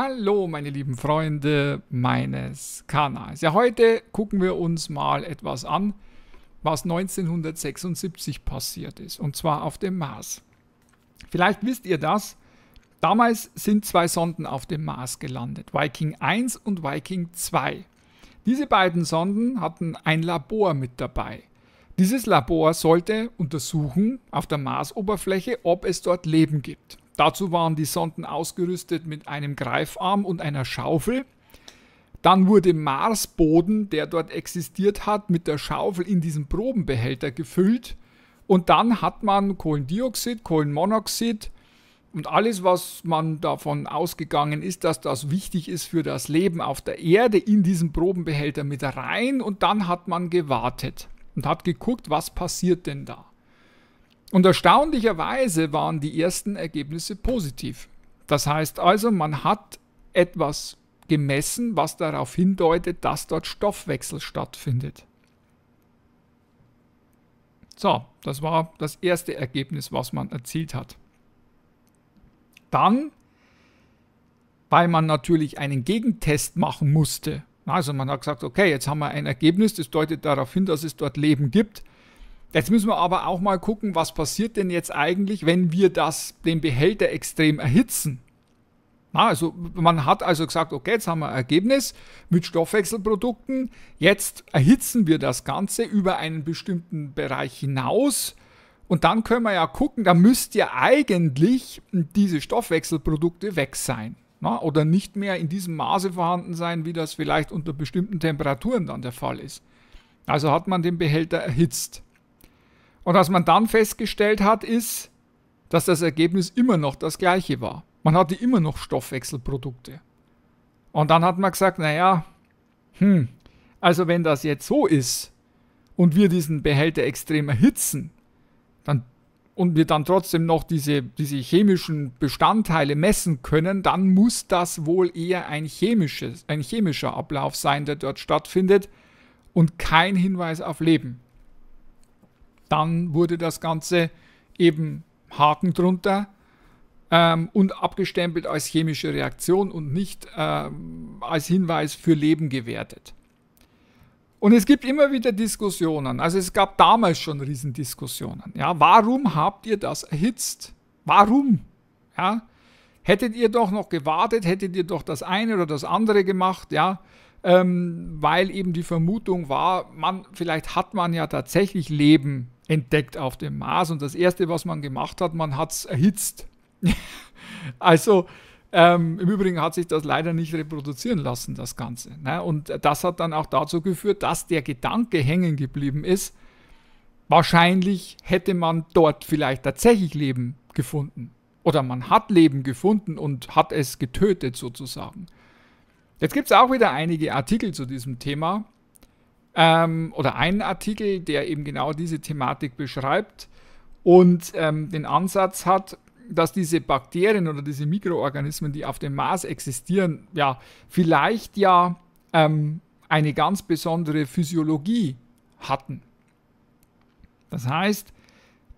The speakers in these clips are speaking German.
Hallo meine lieben Freunde meines Kanals. Ja, heute gucken wir uns mal etwas an, was 1976 passiert ist, und zwar auf dem Mars. Vielleicht wisst ihr das, damals sind zwei Sonden auf dem Mars gelandet, Viking 1 und Viking 2. Diese beiden Sonden hatten ein Labor mit dabei. Dieses Labor sollte untersuchen auf der Marsoberfläche, ob es dort Leben gibt. Dazu waren die Sonden ausgerüstet mit einem Greifarm und einer Schaufel. Dann wurde Marsboden, der dort existiert hat, mit der Schaufel in diesen Probenbehälter gefüllt. Und dann hat man Kohlendioxid, Kohlenmonoxid und alles, was man davon ausgegangen ist, dass das wichtig ist für das Leben auf der Erde, in diesen Probenbehälter mit rein. Und dann hat man gewartet und hat geguckt, was passiert denn da. Und erstaunlicherweise waren die ersten Ergebnisse positiv. Das heißt also, man hat etwas gemessen, was darauf hindeutet, dass dort Stoffwechsel stattfindet. So, das war das erste Ergebnis, was man erzielt hat. Dann, weil man natürlich einen Gegentest machen musste, also man hat gesagt, okay, jetzt haben wir ein Ergebnis, das deutet darauf hin, dass es dort Leben gibt. Jetzt müssen wir aber auch mal gucken, was passiert denn jetzt eigentlich, wenn wir das, den Behälter extrem erhitzen. Na, also man hat also gesagt, okay, jetzt haben wir ein Ergebnis mit Stoffwechselprodukten. Jetzt erhitzen wir das Ganze über einen bestimmten Bereich hinaus. Und dann können wir ja gucken, da müsste ja eigentlich diese Stoffwechselprodukte weg sein. Na, oder nicht mehr in diesem Maße vorhanden sein, wie das vielleicht unter bestimmten Temperaturen dann der Fall ist. Also hat man den Behälter erhitzt. Und was man dann festgestellt hat, ist, dass das Ergebnis immer noch das gleiche war. Man hatte immer noch Stoffwechselprodukte. Und dann hat man gesagt, naja, hm, also wenn das jetzt so ist und wir diesen Behälter extrem erhitzen dann, und wir dann trotzdem noch diese, diese chemischen Bestandteile messen können, dann muss das wohl eher ein, chemisches, ein chemischer Ablauf sein, der dort stattfindet und kein Hinweis auf Leben. Dann wurde das Ganze eben Haken drunter ähm, und abgestempelt als chemische Reaktion und nicht ähm, als Hinweis für Leben gewertet. Und es gibt immer wieder Diskussionen. Also es gab damals schon Riesendiskussionen. Ja, warum habt ihr das erhitzt? Warum? Ja, hättet ihr doch noch gewartet, hättet ihr doch das eine oder das andere gemacht, ja, ähm, weil eben die Vermutung war, man, vielleicht hat man ja tatsächlich Leben entdeckt auf dem Mars. Und das Erste, was man gemacht hat, man hat es erhitzt. also ähm, im Übrigen hat sich das leider nicht reproduzieren lassen, das Ganze. Ne? Und das hat dann auch dazu geführt, dass der Gedanke hängen geblieben ist, wahrscheinlich hätte man dort vielleicht tatsächlich Leben gefunden. Oder man hat Leben gefunden und hat es getötet sozusagen. Jetzt gibt es auch wieder einige Artikel zu diesem Thema ähm, oder einen Artikel, der eben genau diese Thematik beschreibt und ähm, den Ansatz hat, dass diese Bakterien oder diese Mikroorganismen, die auf dem Mars existieren, ja, vielleicht ja ähm, eine ganz besondere Physiologie hatten. Das heißt,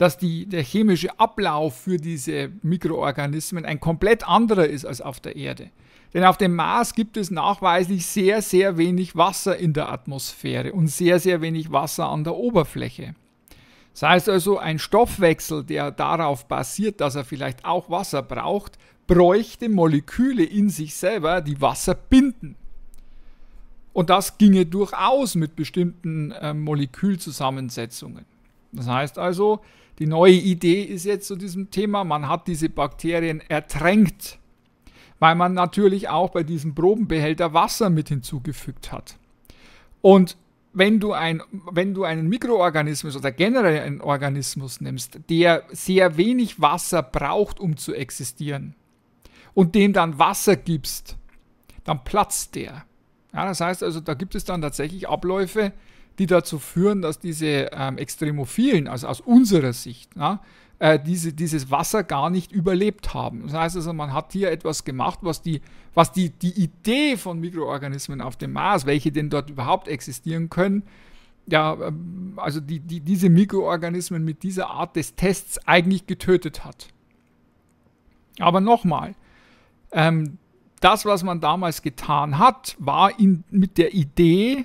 dass die, der chemische Ablauf für diese Mikroorganismen ein komplett anderer ist als auf der Erde. Denn auf dem Mars gibt es nachweislich sehr, sehr wenig Wasser in der Atmosphäre und sehr, sehr wenig Wasser an der Oberfläche. Das heißt also, ein Stoffwechsel, der darauf basiert, dass er vielleicht auch Wasser braucht, bräuchte Moleküle in sich selber, die Wasser binden. Und das ginge durchaus mit bestimmten äh, Molekülzusammensetzungen. Das heißt also, die neue Idee ist jetzt zu diesem Thema, man hat diese Bakterien ertränkt, weil man natürlich auch bei diesem Probenbehälter Wasser mit hinzugefügt hat. Und wenn du, ein, wenn du einen Mikroorganismus oder generell einen Organismus nimmst, der sehr wenig Wasser braucht, um zu existieren, und dem dann Wasser gibst, dann platzt der. Ja, das heißt also, da gibt es dann tatsächlich Abläufe, die dazu führen, dass diese ähm, Extremophilen, also aus unserer Sicht, na, äh, diese, dieses Wasser gar nicht überlebt haben. Das heißt also, man hat hier etwas gemacht, was die, was die, die Idee von Mikroorganismen auf dem Mars, welche denn dort überhaupt existieren können, ja, ähm, also die, die, diese Mikroorganismen mit dieser Art des Tests eigentlich getötet hat. Aber nochmal, ähm, das, was man damals getan hat, war in, mit der Idee,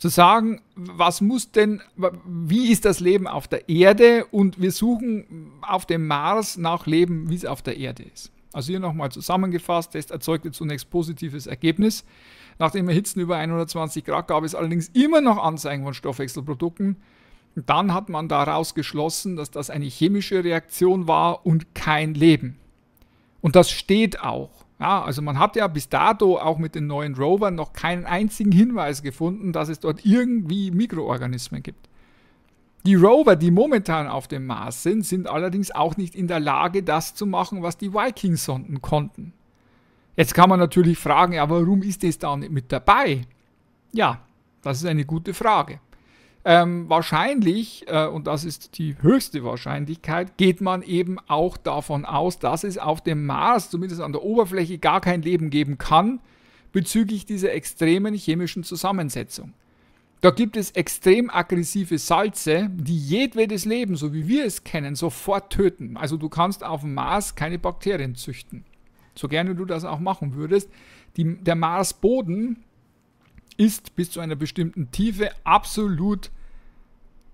zu sagen, was muss denn, wie ist das Leben auf der Erde und wir suchen auf dem Mars nach Leben, wie es auf der Erde ist. Also hier nochmal zusammengefasst, Test erzeugte zunächst positives Ergebnis. Nach dem Erhitzen über 120 Grad gab es allerdings immer noch Anzeigen von Stoffwechselprodukten. dann hat man daraus geschlossen, dass das eine chemische Reaktion war und kein Leben. Und das steht auch. Ja, also man hat ja bis dato auch mit den neuen Rovern noch keinen einzigen Hinweis gefunden, dass es dort irgendwie Mikroorganismen gibt. Die Rover, die momentan auf dem Mars sind, sind allerdings auch nicht in der Lage, das zu machen, was die Viking-Sonden konnten. Jetzt kann man natürlich fragen, ja, warum ist das da nicht mit dabei? Ja, das ist eine gute Frage. Ähm, wahrscheinlich, äh, und das ist die höchste Wahrscheinlichkeit, geht man eben auch davon aus, dass es auf dem Mars, zumindest an der Oberfläche, gar kein Leben geben kann bezüglich dieser extremen chemischen Zusammensetzung. Da gibt es extrem aggressive Salze, die jedwedes Leben, so wie wir es kennen, sofort töten. Also du kannst auf dem Mars keine Bakterien züchten. So gerne du das auch machen würdest. Die, der Marsboden ist bis zu einer bestimmten Tiefe absolut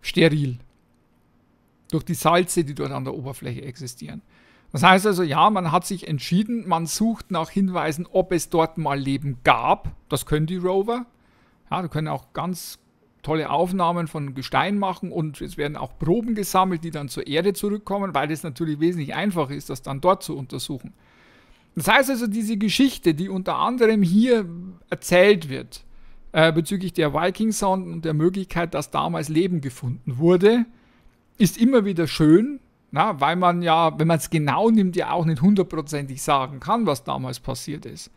steril. Durch die Salze, die dort an der Oberfläche existieren. Das heißt also, ja, man hat sich entschieden, man sucht nach Hinweisen, ob es dort mal Leben gab. Das können die Rover. Ja, die können auch ganz tolle Aufnahmen von Gestein machen und es werden auch Proben gesammelt, die dann zur Erde zurückkommen, weil es natürlich wesentlich einfacher ist, das dann dort zu untersuchen. Das heißt also, diese Geschichte, die unter anderem hier erzählt wird, äh, bezüglich der Viking Sound und der Möglichkeit, dass damals Leben gefunden wurde, ist immer wieder schön, na, weil man ja, wenn man es genau nimmt, ja auch nicht hundertprozentig sagen kann, was damals passiert ist.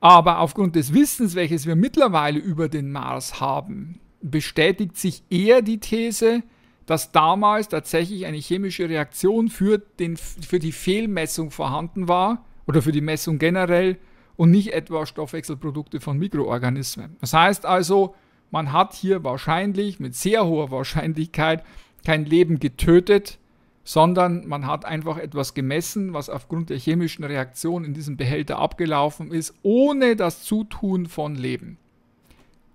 Aber aufgrund des Wissens, welches wir mittlerweile über den Mars haben, bestätigt sich eher die These, dass damals tatsächlich eine chemische Reaktion für, den, für die Fehlmessung vorhanden war oder für die Messung generell und nicht etwa Stoffwechselprodukte von Mikroorganismen. Das heißt also, man hat hier wahrscheinlich mit sehr hoher Wahrscheinlichkeit kein Leben getötet, sondern man hat einfach etwas gemessen, was aufgrund der chemischen Reaktion in diesem Behälter abgelaufen ist, ohne das Zutun von Leben.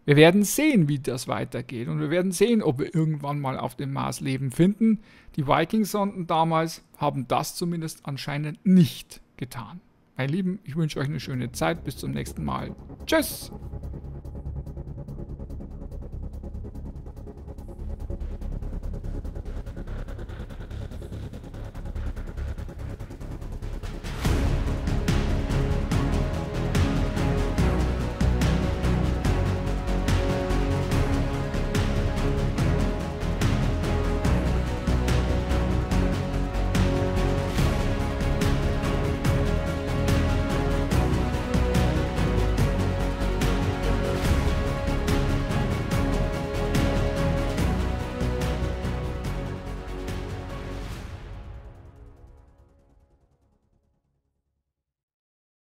Wir werden sehen, wie das weitergeht und wir werden sehen, ob wir irgendwann mal auf dem Mars Leben finden. Die Viking-Sonden damals haben das zumindest anscheinend nicht getan. Meine Lieben, ich wünsche euch eine schöne Zeit. Bis zum nächsten Mal. Tschüss!